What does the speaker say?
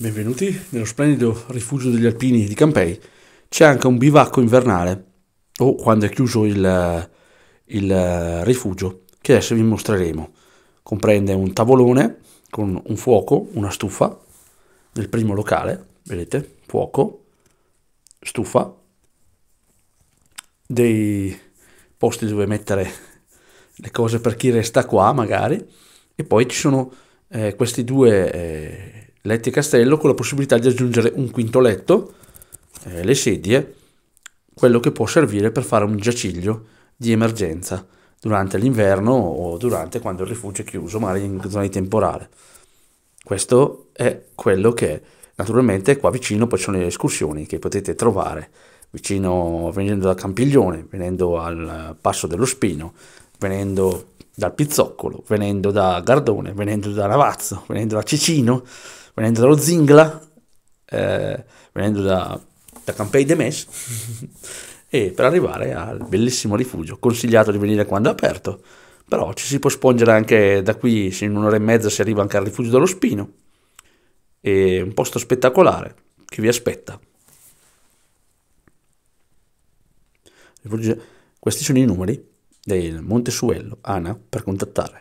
Benvenuti nello splendido rifugio degli alpini di Campei. C'è anche un bivacco invernale, o quando è chiuso il, il rifugio, che adesso vi mostreremo. Comprende un tavolone con un fuoco, una stufa, nel primo locale, vedete, fuoco, stufa, dei posti dove mettere le cose per chi resta qua magari, e poi ci sono eh, questi due... Eh, letti castello con la possibilità di aggiungere un quinto letto, eh, le sedie, quello che può servire per fare un giaciglio di emergenza durante l'inverno o durante quando il rifugio è chiuso, magari in zona di temporale. Questo è quello che è. naturalmente qua vicino poi ci sono le escursioni che potete trovare vicino venendo da Campiglione, venendo al Passo dello Spino, venendo dal Pizzoccolo, venendo da Gardone, venendo da Ravazzo, venendo da Cicino, venendo dallo Zingla, eh, venendo da, da Campei de Mes, e per arrivare al bellissimo rifugio, consigliato di venire quando è aperto, però ci si può spongere anche da qui, se in un'ora e mezza si arriva anche al rifugio dello Spino, è un posto spettacolare che vi aspetta. Questi sono i numeri del Monte Suello, ANA, per contattare.